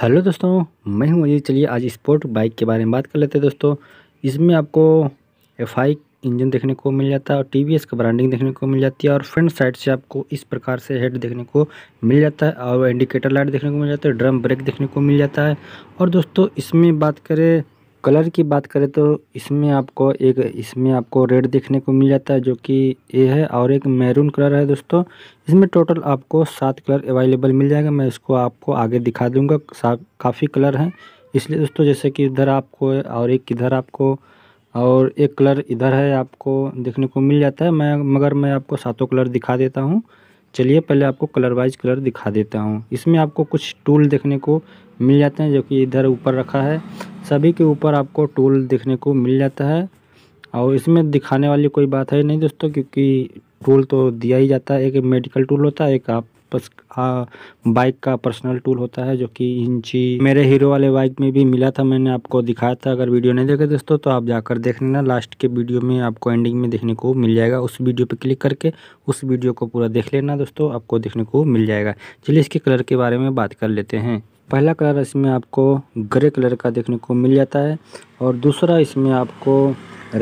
hello दोस्तों मैं हूं अजीत चलिए आज स्पोर्ट बाइक के बारे में बात कर लेते हैं दोस्तों इसमें आपको एफ आई इंजन देखने को मिल जाता है और टी वी एस का ब्रांडिंग देखने को मिल जाती है और फ्रंट साइड से आपको इस प्रकार से हेड देखने को मिल जाता है और इंडिकेटर लाइट देखने को मिल जाता है ड्रम ब्रेक देखने को मिल जाता है और दोस्तों इसमें बात करें कलर की बात करें तो इसमें आपको एक इसमें आपको रेड देखने को मिल जाता है जो कि ये है और एक मैरून कलर है दोस्तों इसमें टोटल आपको सात कलर अवेलेबल मिल जाएगा मैं इसको आपको आगे दिखा दूंगा काफ़ी कलर हैं इसलिए दोस्तों जैसे कि इधर आपको और एक इधर आपको और एक कलर इधर है आपको देखने को मिल जाता है मैं मगर मैं आपको सातों कलर दिखा देता हूँ चलिए पहले आपको कलर वाइज कलर दिखा देता हूँ इसमें आपको कुछ टूल देखने को मिल जाते हैं जो कि इधर ऊपर रखा है सभी के ऊपर आपको टूल देखने को मिल जाता है और इसमें दिखाने वाली कोई बात है नहीं दोस्तों क्योंकि टूल तो दिया ही जाता है एक मेडिकल टूल होता है एक आप बस बाइक का पर्सनल टूल होता है जो कि इंची मेरे हीरो वाले बाइक में भी मिला था मैंने आपको दिखाया था अगर वीडियो नहीं देखे दोस्तों तो आप जाकर देख लेना लास्ट के वीडियो में आपको एंडिंग में देखने को मिल जाएगा उस वीडियो पर क्लिक करके उस वीडियो को पूरा देख लेना दोस्तों आपको देखने को मिल जाएगा चलिए इसके कलर के बारे में बात कर लेते हैं पहला कलर इसमें आपको ग्रे कलर का देखने को मिल जाता है और दूसरा इसमें आपको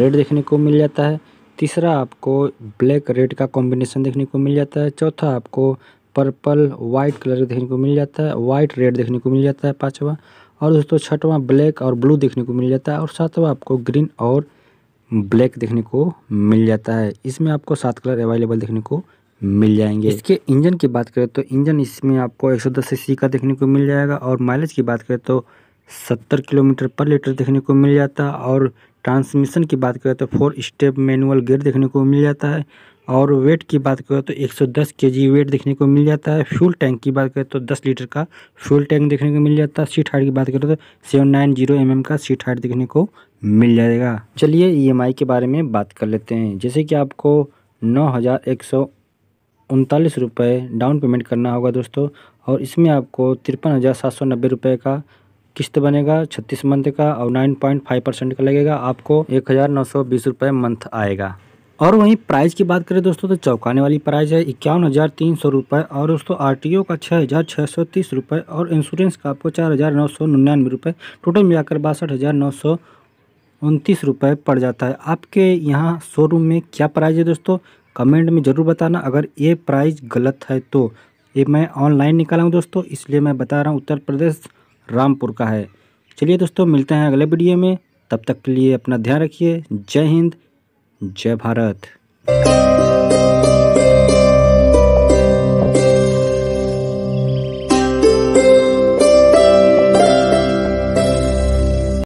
रेड देखने को मिल जाता है तीसरा आपको ब्लैक रेड का कॉम्बिनेशन देखने को मिल जाता है चौथा आपको पर्पल वाइट कलर देखने को मिल जाता है वाइट रेड देखने को मिल जाता है पाँचवा और दोस्तों छठवां ब्लैक और ब्लू देखने को मिल जाता है और सातवां आपको ग्रीन और ब्लैक देखने को मिल जाता है इसमें आपको सात कलर अवेलेबल देखने को मिल जाएंगे इसके इंजन की बात करें तो इंजन इसमें आपको एक सौ दस का देखने को मिल जाएगा और माइलेज की बात करें तो सत्तर किलोमीटर पर लीटर देखने को मिल जाता है और ट्रांसमिशन की बात करें तो फोर स्टेप मैनुअल गियर देखने को मिल जाता है और वेट की बात करें तो 110 केजी वेट देखने को मिल जाता है फ्यूल टैंक की बात करें तो 10 लीटर का फ्यूल टैंक देखने को मिल जाता है सीट हाइट की बात करें तो सेवन नाइन जीरो एम का सीट हाइट देखने को मिल जाएगा चलिए ई e के बारे में बात कर लेते हैं जैसे कि आपको नौ हज़ार एक सौ उनतालीस रुपये डाउन पेमेंट करना होगा दोस्तों और इसमें आपको तिरपन हज़ार सात सौ नब्बे रुपये का किस्त बनेगा छत्तीस मंथ का और नाइन पॉइंट फाइव परसेंट का लगेगा आपको एक हज़ार नौ सौ बीस रुपये मंथ आएगा और वहीं प्राइस की बात करें दोस्तों तो चौंकाने वाली प्राइस है इक्यावन हज़ार तीन सौ रुपये और दोस्तों आर टी ओ का छः हज़ार छः सौ तीस रुपये और इंश्योरेंस का आपको चार हज़ार नौ सौ निन्यानवे रुपये टोटल मिलाकर बासठ हज़ार नौ सौ उनतीस रुपये पड़ जाता है आपके यहाँ शोरूम में क्या प्राइस है दोस्तों कमेंट में ज़रूर बताना अगर ये प्राइस गलत है तो ये मैं ऑनलाइन निकाला हूँ दोस्तों इसलिए मैं बता रहा हूँ उत्तर प्रदेश रामपुर का है चलिए दोस्तों मिलते हैं अगले वीडियो में तब तक के लिए अपना ध्यान रखिए जय हिंद जय भारत